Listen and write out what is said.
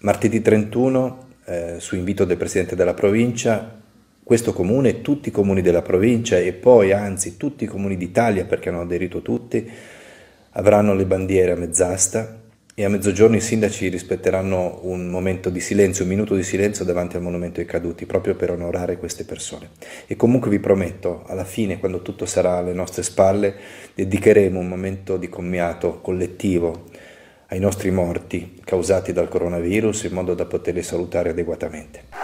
Martedì 31, eh, su invito del Presidente della Provincia, questo comune, tutti i comuni della provincia e poi anzi tutti i comuni d'Italia, perché hanno aderito tutti, avranno le bandiere a mezz'asta e a mezzogiorno i sindaci rispetteranno un momento di silenzio, un minuto di silenzio davanti al monumento ai caduti, proprio per onorare queste persone. E comunque vi prometto, alla fine, quando tutto sarà alle nostre spalle, dedicheremo un momento di commiato collettivo ai nostri morti causati dal coronavirus in modo da poterli salutare adeguatamente.